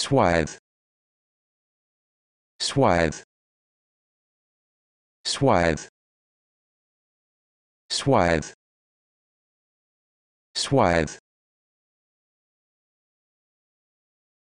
Swathe. Swathe. Swathe. Swathe. Swathe.